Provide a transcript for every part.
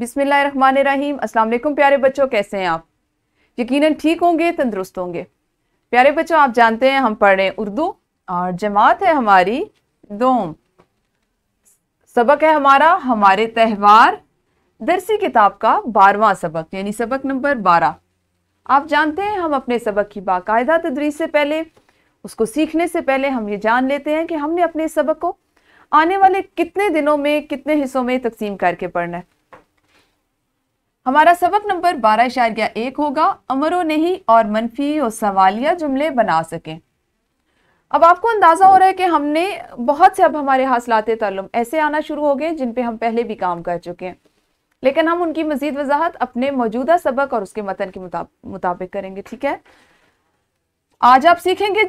बिसमीम अस्सलाम प्यारे बच्चों कैसे हैं आप यकीनन ठीक होंगे तंदुरुस्त होंगे प्यारे बच्चों आप जानते हैं हम पढ़ रहे हैं उर्दू और जमात है हमारी दोम सबक है हमारा हमारे त्यौहार दरसी किताब का बारवा सबक यानी सबक नंबर बारह आप जानते हैं हम अपने सबक की बाकायदा तदरीस से पहले उसको सीखने से पहले हम ये जान लेते हैं कि हमने अपने सबक को आने वाले कितने दिनों में कितने हिस्सों में तकसीम करके पढ़ना है हमारा सबक नंबर बारह इशारिया एक होगा अमरो नहीं और मनफी और सवालिया जुमले बना सकें अब आपको अंदाज़ा हो रहा है कि हमने बहुत से अब हमारे हासिलते तलम ऐसे आना शुरू हो गए जिन पे हम पहले भी काम कर चुके हैं लेकिन हम उनकी मजीद वजाहत अपने मौजूदा सबक और उसके मतन के मुताबिक करेंगे ठीक है आज आप सीखेंगे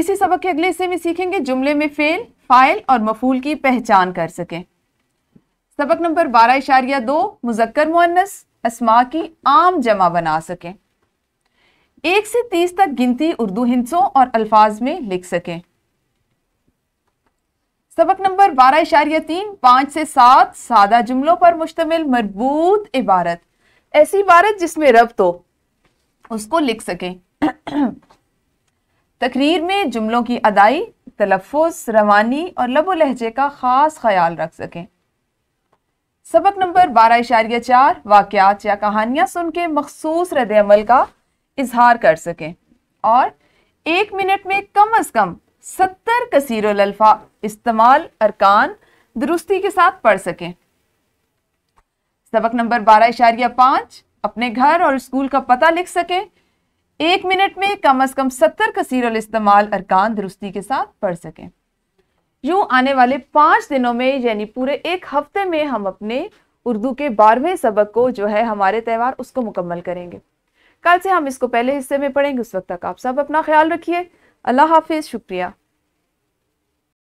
इसी सबक के अगले हिस्से में सीखेंगे जुमले में फेल फाइल और मफूल की पहचान कर सकें सबक नंबर बारह इशारिया दो मुजक्कर मुन्नस असमा की आम जमा बना सकें एक से तीस तक गिनती उर्दू हिंसों और अल्फाज में लिख सकें सबक नंबर बारह इशारिया तीन पाँच से सात सादा जुमलों पर मुश्तमिल मरबूत इबारत ऐसी इबारत जिसमें रब हो तो उसको लिख सकें तकरीर में जुमलों की अदाई तलफ़ रवानी और लबो लहजे का ख़ास ख्याल रख सकें सबक नंबर बारह इशारिया चार वाक्यात या कहानियां सुन के मखसूस रद्द अमल का इजहार कर सकें और एक मिनट में कम अज़ कम सत्तर कसरलफा इस्तेमाल अरकान दुरुस्ती के साथ पढ़ सकें सबक नंबर बारह इशारिया पाँच अपने घर और स्कूल का पता लिख सकें एक मिनट में कम अज़ कम सत्तर कसीर इस्तेमाल अरकान दुरुस्ती के साथ पढ़ सकें यूँ आने वाले पाँच दिनों में यानी पूरे एक हफ्ते में हम अपने उर्दू के बारहवें सबक को जो है हमारे त्यौहार उसको मुकम्मल करेंगे कल से हम इसको पहले हिस्से में पढ़ेंगे उस वक्त तक आप सब अपना ख्याल रखिए अल्लाह हाफिज़ शुक्रिया